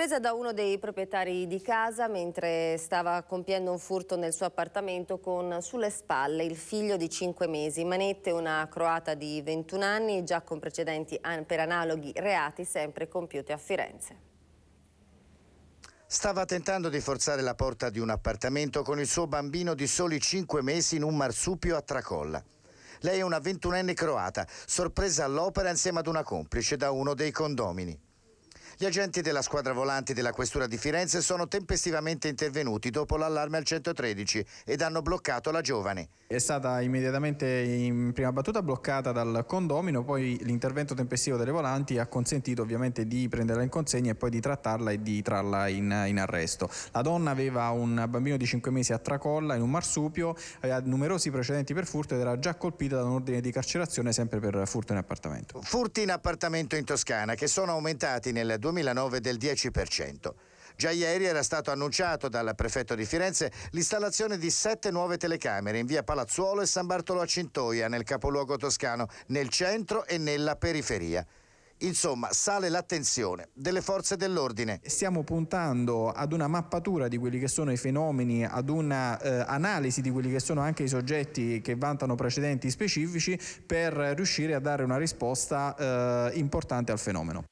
presa da uno dei proprietari di casa mentre stava compiendo un furto nel suo appartamento con sulle spalle il figlio di 5 mesi, Manette, una croata di 21 anni, già con precedenti per analoghi reati sempre compiuti a Firenze. Stava tentando di forzare la porta di un appartamento con il suo bambino di soli 5 mesi in un marsupio a Tracolla. Lei è una ventunenne croata, sorpresa all'opera insieme ad una complice da uno dei condomini. Gli agenti della squadra volanti della Questura di Firenze sono tempestivamente intervenuti dopo l'allarme al 113 ed hanno bloccato la giovane. È stata immediatamente in prima battuta bloccata dal condomino, poi l'intervento tempestivo delle volanti ha consentito ovviamente di prenderla in consegna e poi di trattarla e di trarla in, in arresto. La donna aveva un bambino di 5 mesi a tracolla in un marsupio, aveva numerosi precedenti per furto ed era già colpita da un ordine di carcerazione sempre per furto in appartamento. Furti in appartamento in Toscana che sono aumentati nel 2000 2009 del 10%. Già ieri era stato annunciato dal prefetto di Firenze l'installazione di sette nuove telecamere in via Palazzuolo e San Bartolo a Cintoia, nel capoluogo toscano, nel centro e nella periferia. Insomma, sale l'attenzione delle forze dell'ordine. Stiamo puntando ad una mappatura di quelli che sono i fenomeni, ad un'analisi eh, di quelli che sono anche i soggetti che vantano precedenti specifici per riuscire a dare una risposta eh, importante al fenomeno.